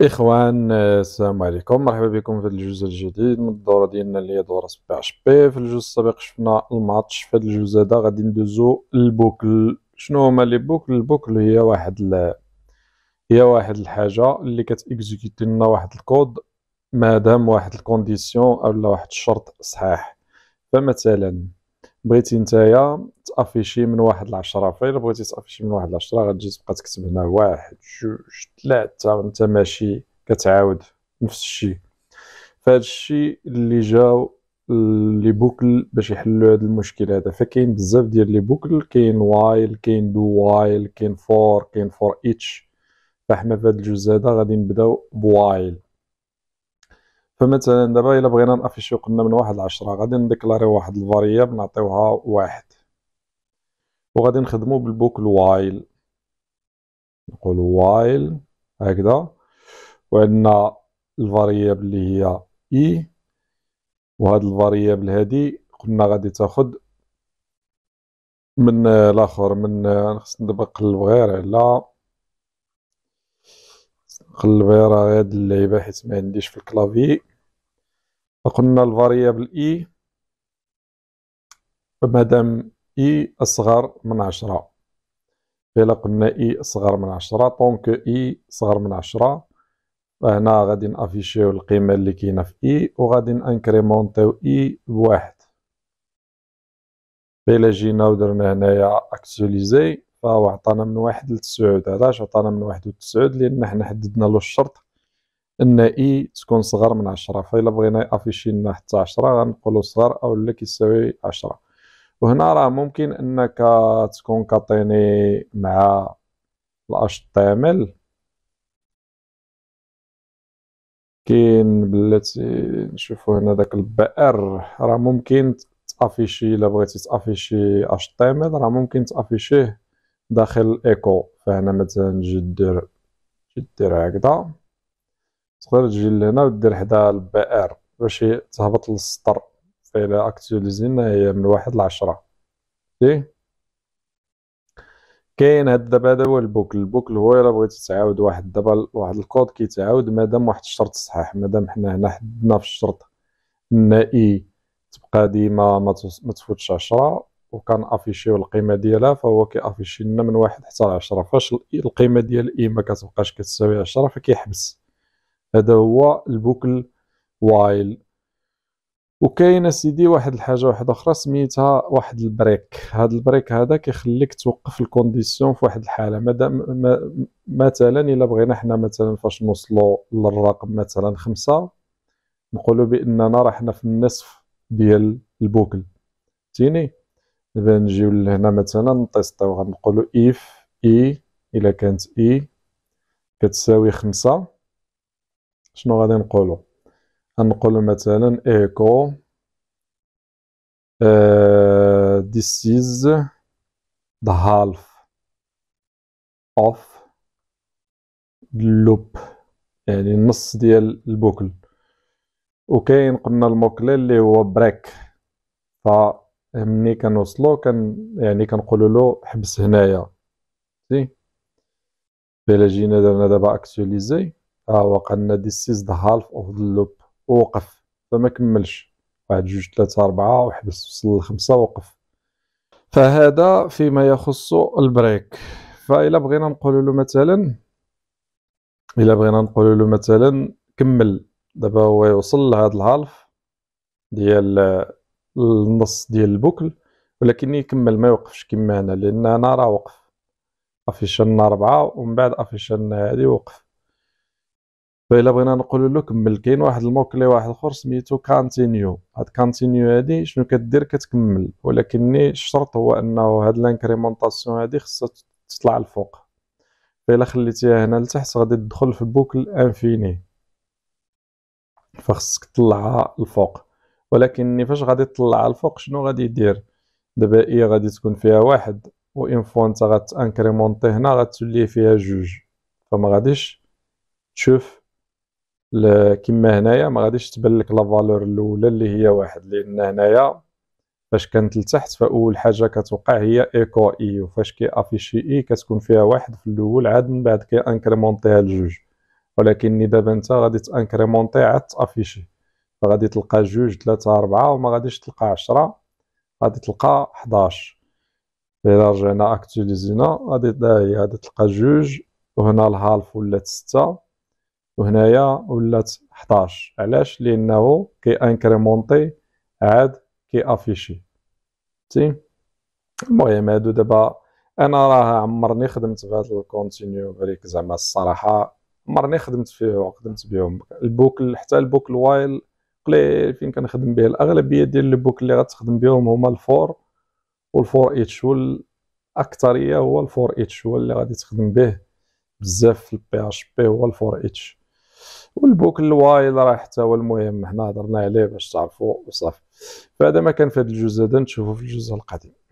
اخوان السلام عليكم مرحبا بكم في الجزء الجديد من الدوره ديالنا اللي هي دوره 16 بي في الجزء السابق شفنا الماتش في هذا الجزء هذا غادي ندوزو البوكل شنو هما لي بوكل البوكل هي واحد ل... هي واحد الحاجه اللي كتاكزيكوتي لنا واحد الكود مادام واحد الكونديسيون اولا واحد الشرط صحيح فمثلا بغيتي نتايا تافيشي من واحد لعشرة فايلا بغيتي تافيشي من واحد لعشرة غتجي تبقى تكتب هنا واحد جوج تلاتة وانت ماشي كتعاود نفس الشيء فهاد الشيء اللي جاو لي بوكل باش يحلوا هذا المشكل هذا فكاين بزاف ديال لي بوكل كاين وايل كاين دو وايل كاين فور كاين فور اتش فاحنا في هذا الجزء هذا غادي نبداو بوايل فمثلا دابا الا بغينا نافيشيو قلنا من واحد لعشرة غادي نديكلاريو واحد الفاريابل نعطيوها واحد وغادي نخدمو بالبوكل وايل نقول وايل هكذا وعندنا الفاريابل اللي هي اي e. وهاد الفاريابل هادي قلنا غادي تاخد من الاخر من خصنا دابا نقلب غير على نقلبها راه هاد اللعيبه حيت ما عنديش في الكلافي قلنا الفاريابل اي e. مادام اي e اصغر من عشرة فإلا قلنا اي e اصغر من عشرة طونك اي اصغر من عشرة فهنا غادي نافيشيو القيمه اللي كاينه في اي وغادي نانكريمونتيو اي بواحد فإلا جينا ودرنا هنايا اكسوليزي فهو عطانا من واحد لتسعود علاش عطانا من واحد لتسعود لان حنا حددنا له الشرط ان اي تكون صغر من عشرة فإلا بغينا يافيشي لنا حتى عشرة غنقولو صغر او لا كيساوي عشرة وهنا راه ممكن انك تكون كاطيني مع الاش تامل كاين بلاتي نشوفو هنا داك البئر راه ممكن تافيشي الا بغيتي تافيشي اش تي ام ال راه ممكن تافيشيه داخل ايكو فهنا مثلا تجي دير تجي دير هكذا تقدر تجي لهنا ودير حدا البي ار باش تهبط للسطر فإلا اكتواليزينا هي من واحد لعشرة فيه كاين هاد دابا هذا هو البوكل البوكل هو الا بغيتي تعاود واحد دابا واحد الكود كيتعاود مادام واحد الشرط صحيح مادام حنا هنا حدنا في الشرط ان اي تبقى ديما ما تفوتش عشرة افيشيو القيمه ديالها فهو كيافيشي لنا من واحد حتى لعشرة فاش القيمه ديال اي ما كتبقاش كتساوي عشرة فكيحبس هذا هو البوكل وايل وكاين سيدي واحد الحاجه واحده اخرى سميتها واحد البريك هاد البريك هذا كيخليك توقف الكونديسيون في واحد الحاله مثلا الا بغينا حنا مثلا فاش نوصلوا للرقم مثلا خمسة نقولوا باننا راه حنا في النصف ديال البوكل تيني دابا نجيو لهنا مثلا نطيسطيو غنقولو إف إي e، إلا كانت إي e، كتساوي خمسة شنو غادي نقولو غنقولو مثلا إيكو أه this is the half of loop يعني النص ديال البوكل وكاين قلنا الموكل اللي هو بريك ف ملي كنوصلو كان يعني كنقولو له حبس هنايا سي بلا جينا درنا دابا اكتواليزي ها هو قالنا ديس از ذا هالف اوف ذا لوب ووقف فما كملش واحد جوج ثلاثة أربعة وحبس وصل لخمسة وقف فهذا فيما يخص البريك فإلا بغينا نقولوا له مثلا إلا بغينا نقولوا له مثلا كمل دابا هو يوصل لهاد الهالف ديال النص ديال البوكل ولكن يكمل ما يوقفش كما هنا لان انا راه وقف افيشن ربعة ومن بعد افيشن هادي وقف فإلا بغينا نقول له كمل كاين واحد الموكلي واحد اخر سميتو كانتينيو هاد كانتينيو هادي شنو كدير كتكمل ولكن الشرط هو انه هاد لانكريمونطاسيون هادي خصها تطلع الفوق فإلا خليتيها هنا لتحت غادي تدخل في البوكل انفيني فخصك تطلعها الفوق ولكن فاش غادي تطلع على الفوق شنو غادي يدير دابا اي غادي تكون فيها واحد و انفو انت غتانكريمونتي هنا غتولي فيها جوج فما غاديش تشوف كيما هنايا ما غاديش تبان لك لا فالور الاولى اللي هي واحد لان هنايا فاش كانت لتحت فاول حاجه كتوقع هي ايكو اي وفاش كي افيشي اي كتكون فيها واحد في الاول عاد من بعد كي انكريمونتيها لجوج ولكن دابا انت غادي تانكريمونتي عاد تافيشي فغادي تلقى جوج ثلاثة أربعة وما غاديش تلقى عشرة غادي تلقى حداش إلا رجعنا أكتوليزينا غادي هي غادي تلقى جوج وهنا الهالف ولات ستة وهنايا ولات حداش علاش لأنه كي انكريمونتي عاد كي افيشي تي المهم هادو دابا انا راه عمرني خدمت في هاد الكونتينيو بريك زعما الصراحه عمرني خدمت فيه وخدمت بهم البوكل حتى البوكل وايل قليل فين كنخدم به الاغلبيه ديال بوك اللي غتخدم بهم هما الفور والفور اتش والاكثريه هو الفور اتش هو اللي غادي تخدم به بزاف في البي اش بي هو الفور اتش والبوك الوايل راه حتى هو المهم حنا هضرنا عليه باش تعرفوا وصافي فهذا ما كان في هذا الجزء هذا نشوفوا في الجزء القديم